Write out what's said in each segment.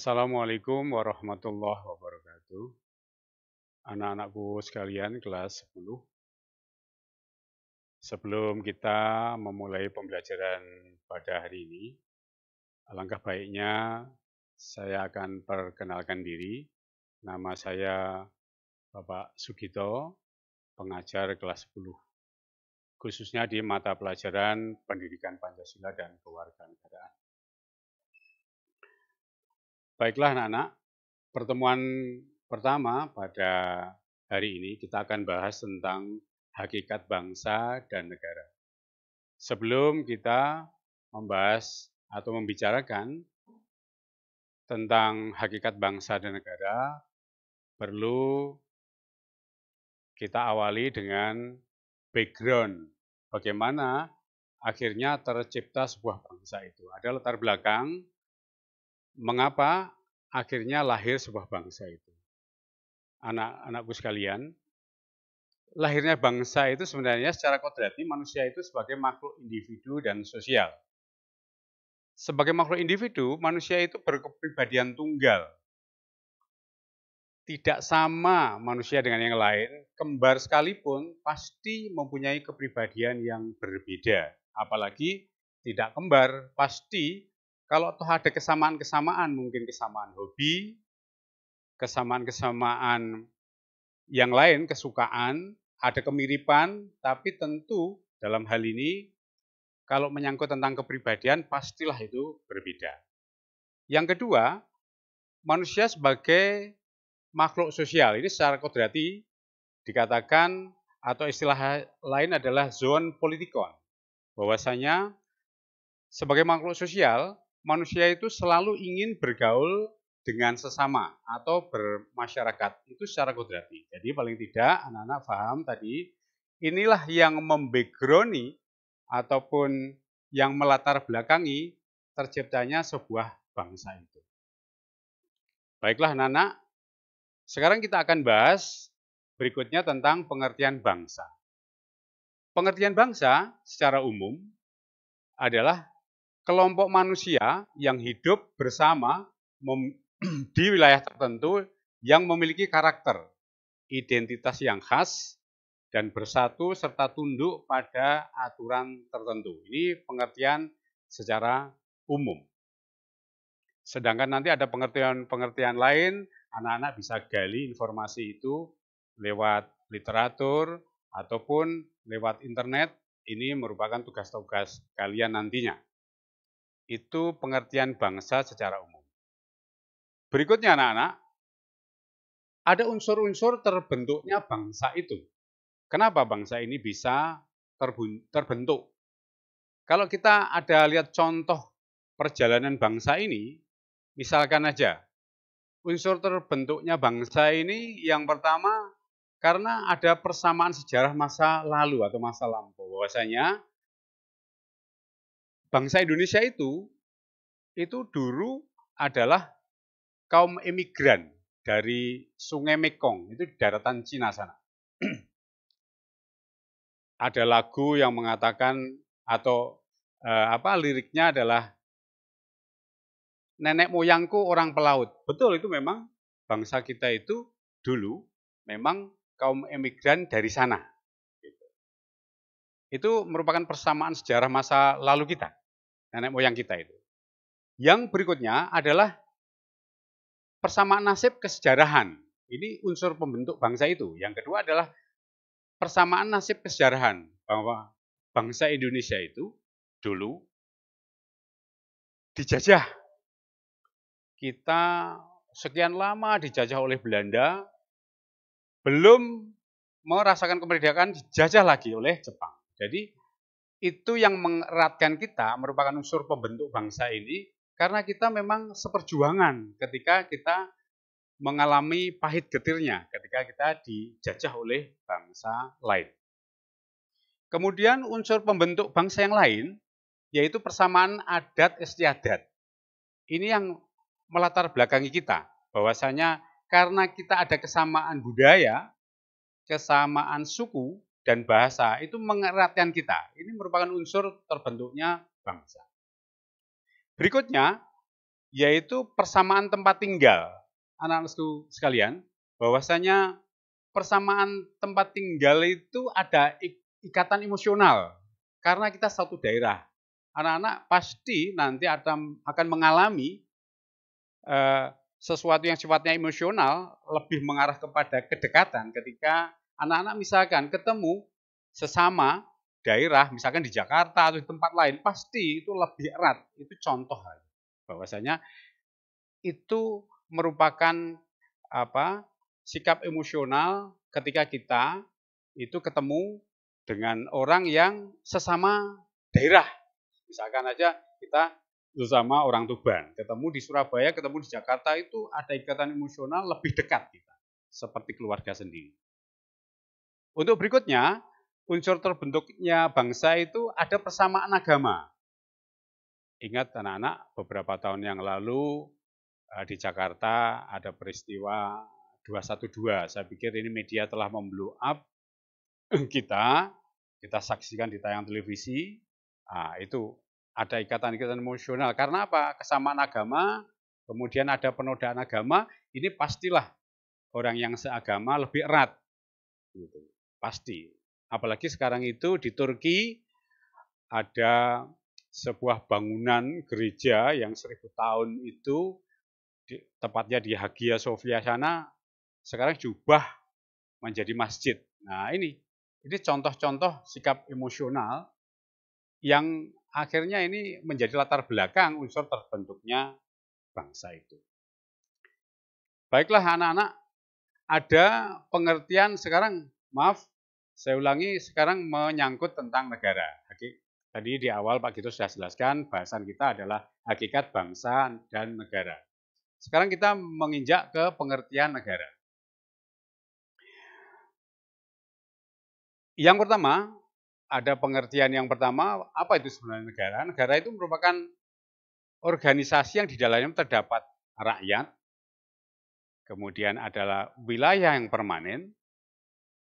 Assalamualaikum warahmatullahi wabarakatuh. Anak-anakku sekalian kelas 10. Sebelum kita memulai pembelajaran pada hari ini, alangkah baiknya saya akan perkenalkan diri. Nama saya Bapak Sugito, pengajar kelas 10. Khususnya di mata pelajaran Pendidikan Pancasila dan Kewarganegaraan. Baiklah anak-anak, pertemuan pertama pada hari ini kita akan bahas tentang hakikat bangsa dan negara. Sebelum kita membahas atau membicarakan tentang hakikat bangsa dan negara, perlu kita awali dengan background. Bagaimana akhirnya tercipta sebuah bangsa itu. Ada latar belakang mengapa akhirnya lahir sebuah bangsa itu. Anak-anakku sekalian, lahirnya bangsa itu sebenarnya secara kodrati manusia itu sebagai makhluk individu dan sosial. Sebagai makhluk individu, manusia itu berkepribadian tunggal. Tidak sama manusia dengan yang lain, kembar sekalipun pasti mempunyai kepribadian yang berbeda. Apalagi tidak kembar, pasti kalau toh ada kesamaan-kesamaan, mungkin kesamaan hobi, kesamaan-kesamaan yang lain, kesukaan, ada kemiripan, tapi tentu dalam hal ini, kalau menyangkut tentang kepribadian, pastilah itu berbeda. Yang kedua, manusia sebagai makhluk sosial. Ini secara kodrati dikatakan atau istilah lain adalah zone politikon. Bahwasanya sebagai makhluk sosial, manusia itu selalu ingin bergaul dengan sesama atau bermasyarakat itu secara kodrati. Jadi paling tidak anak-anak paham tadi inilah yang membackgroundi ataupun yang melatar belakangi terciptanya sebuah bangsa itu. Baiklah anak-anak, sekarang kita akan bahas berikutnya tentang pengertian bangsa. Pengertian bangsa secara umum adalah kelompok manusia yang hidup bersama di wilayah tertentu yang memiliki karakter, identitas yang khas, dan bersatu serta tunduk pada aturan tertentu. Ini pengertian secara umum. Sedangkan nanti ada pengertian-pengertian lain, anak-anak bisa gali informasi itu lewat literatur ataupun lewat internet. Ini merupakan tugas-tugas kalian nantinya. Itu pengertian bangsa secara umum. Berikutnya anak-anak, ada unsur-unsur terbentuknya bangsa itu. Kenapa bangsa ini bisa terbentuk? Kalau kita ada lihat contoh perjalanan bangsa ini, misalkan aja, unsur terbentuknya bangsa ini yang pertama karena ada persamaan sejarah masa lalu atau masa lampau. Bahwasanya bangsa Indonesia itu itu dulu adalah kaum emigran dari Sungai Mekong itu di daratan Cina sana. Ada lagu yang mengatakan atau eh, apa liriknya adalah nenek moyangku orang pelaut. Betul itu memang bangsa kita itu dulu memang kaum emigran dari sana. Gitu. Itu merupakan persamaan sejarah masa lalu kita nenek moyang kita itu. Yang berikutnya adalah persamaan nasib kesejarahan. Ini unsur pembentuk bangsa itu. Yang kedua adalah persamaan nasib kesejarahan bahwa bangsa Indonesia itu dulu dijajah. Kita sekian lama dijajah oleh Belanda, belum merasakan kemerdekaan dijajah lagi oleh Jepang. Jadi itu yang mengeratkan kita merupakan unsur pembentuk bangsa ini karena kita memang seperjuangan ketika kita mengalami pahit getirnya ketika kita dijajah oleh bangsa lain. Kemudian unsur pembentuk bangsa yang lain yaitu persamaan adat istiadat. Ini yang melatar belakangi kita bahwasanya karena kita ada kesamaan budaya, kesamaan suku, dan bahasa itu mengeratkan kita. Ini merupakan unsur terbentuknya bangsa. Berikutnya, yaitu persamaan tempat tinggal. Anak-anakku sekalian, bahwasanya persamaan tempat tinggal itu ada ikatan emosional. Karena kita satu daerah. Anak-anak pasti nanti akan mengalami eh, sesuatu yang sifatnya emosional lebih mengarah kepada kedekatan ketika Anak-anak misalkan ketemu sesama daerah, misalkan di Jakarta atau di tempat lain, pasti itu lebih erat. Itu contoh bahwasanya itu merupakan apa sikap emosional ketika kita itu ketemu dengan orang yang sesama daerah. Misalkan aja kita sesama orang Tuban, ketemu di Surabaya, ketemu di Jakarta itu ada ikatan emosional lebih dekat kita, seperti keluarga sendiri. Untuk berikutnya, unsur terbentuknya bangsa itu ada persamaan agama. Ingat anak-anak, beberapa tahun yang lalu eh, di Jakarta ada peristiwa 212. Saya pikir ini media telah memblow up kita, kita saksikan di tayang televisi. Nah, itu ada ikatan-ikatan emosional. Karena apa? Kesamaan agama, kemudian ada penodaan agama, ini pastilah orang yang seagama lebih erat. Gitu pasti. Apalagi sekarang itu di Turki ada sebuah bangunan gereja yang seribu tahun itu di, tepatnya di Hagia Sophia sana sekarang jubah menjadi masjid. Nah ini ini contoh-contoh sikap emosional yang akhirnya ini menjadi latar belakang unsur terbentuknya bangsa itu. Baiklah anak-anak, ada pengertian sekarang maaf, saya ulangi sekarang menyangkut tentang negara. Tadi di awal Pak Gito sudah jelaskan bahasan kita adalah hakikat bangsa dan negara. Sekarang kita menginjak ke pengertian negara. Yang pertama, ada pengertian yang pertama, apa itu sebenarnya negara? Negara itu merupakan organisasi yang di dalamnya terdapat rakyat, kemudian adalah wilayah yang permanen,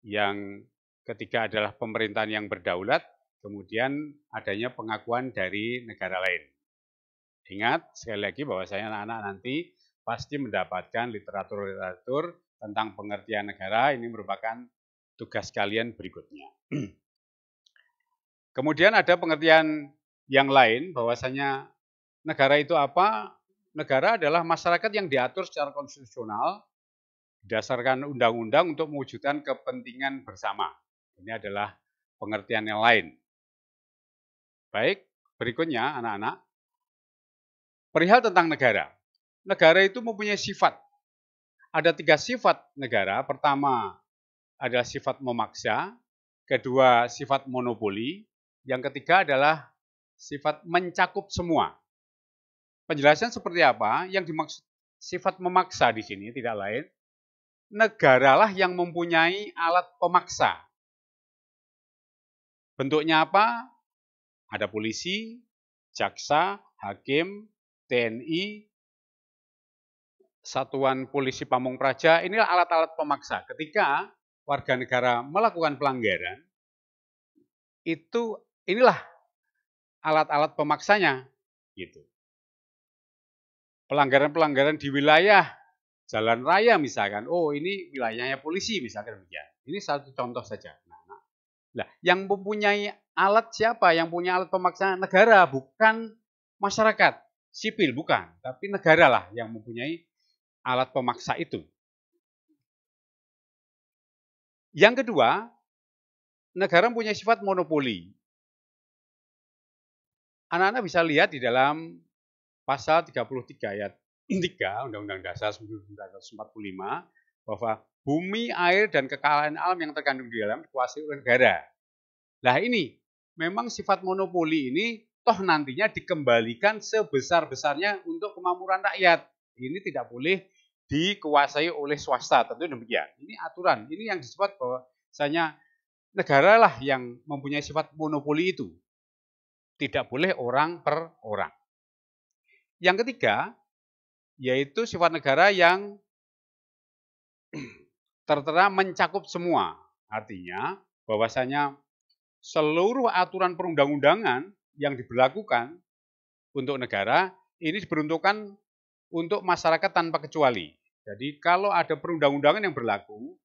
yang ketiga adalah pemerintahan yang berdaulat, kemudian adanya pengakuan dari negara lain. Ingat sekali lagi bahwa saya anak-anak nanti pasti mendapatkan literatur-literatur tentang pengertian negara, ini merupakan tugas kalian berikutnya. Kemudian ada pengertian yang lain bahwasanya negara itu apa? Negara adalah masyarakat yang diatur secara konstitusional berdasarkan undang-undang untuk mewujudkan kepentingan bersama. Ini adalah pengertian yang lain. Baik, berikutnya anak-anak. Perihal tentang negara. Negara itu mempunyai sifat. Ada tiga sifat negara. Pertama adalah sifat memaksa. Kedua, sifat monopoli. Yang ketiga adalah sifat mencakup semua. Penjelasan seperti apa yang dimaksud sifat memaksa di sini tidak lain negaralah yang mempunyai alat pemaksa. Bentuknya apa? Ada polisi, jaksa, hakim, TNI, satuan polisi pamung praja. Inilah alat-alat pemaksa. Ketika warga negara melakukan pelanggaran, itu inilah alat-alat pemaksanya. Gitu. Pelanggaran-pelanggaran di wilayah jalan raya misalkan, oh ini wilayahnya polisi misalkan demikian. Ini satu contoh saja. Nah, nah. nah yang mempunyai alat siapa? Yang punya alat pemaksa negara, bukan masyarakat sipil, bukan, tapi negara lah yang mempunyai alat pemaksa itu. Yang kedua, negara punya sifat monopoli. Anak-anak bisa lihat di dalam pasal 33 ayat 3 Undang-Undang Dasar 1945 bahwa bumi, air, dan kekalahan alam yang terkandung di dalam dikuasai oleh negara. Nah ini, memang sifat monopoli ini toh nantinya dikembalikan sebesar-besarnya untuk kemampuan rakyat. Ini tidak boleh dikuasai oleh swasta, tentu demikian. Ini aturan, ini yang disebut bahwa misalnya negara lah yang mempunyai sifat monopoli itu. Tidak boleh orang per orang. Yang ketiga, yaitu sifat negara yang tertera mencakup semua. Artinya bahwasanya seluruh aturan perundang-undangan yang diberlakukan untuk negara ini diperuntukkan untuk masyarakat tanpa kecuali. Jadi kalau ada perundang-undangan yang berlaku,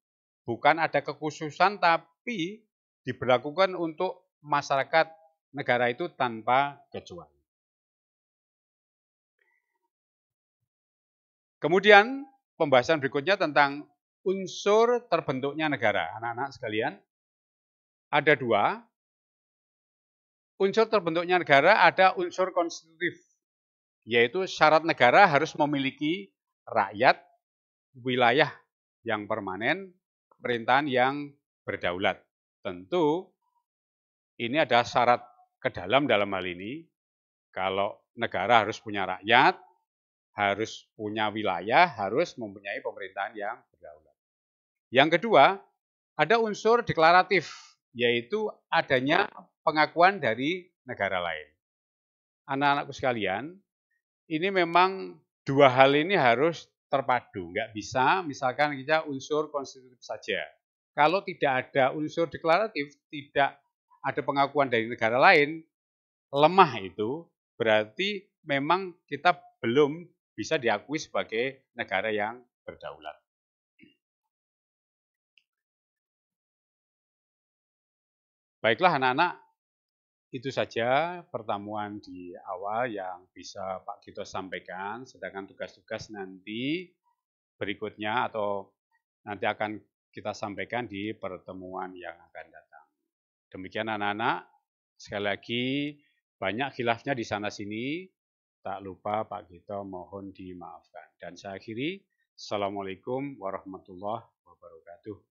bukan ada kekhususan tapi diberlakukan untuk masyarakat negara itu tanpa kecuali. Kemudian pembahasan berikutnya tentang unsur terbentuknya negara. Anak-anak sekalian, ada dua. Unsur terbentuknya negara ada unsur konstitutif, yaitu syarat negara harus memiliki rakyat, wilayah yang permanen, pemerintahan yang berdaulat. Tentu ini ada syarat ke dalam dalam hal ini, kalau negara harus punya rakyat, harus punya wilayah, harus mempunyai pemerintahan yang berdaulat. Yang kedua, ada unsur deklaratif, yaitu adanya pengakuan dari negara lain. Anak-anakku sekalian, ini memang dua hal ini harus terpadu. Nggak bisa misalkan kita unsur konstitutif saja. Kalau tidak ada unsur deklaratif, tidak ada pengakuan dari negara lain, lemah itu berarti memang kita belum bisa diakui sebagai negara yang berdaulat. Baiklah anak-anak, itu saja pertemuan di awal yang bisa Pak Gito sampaikan. Sedangkan tugas-tugas nanti berikutnya atau nanti akan kita sampaikan di pertemuan yang akan datang. Demikian anak-anak, sekali lagi banyak khilafnya di sana-sini, Tak lupa Pak Gito mohon dimaafkan. Dan saya akhiri, Assalamualaikum warahmatullahi wabarakatuh.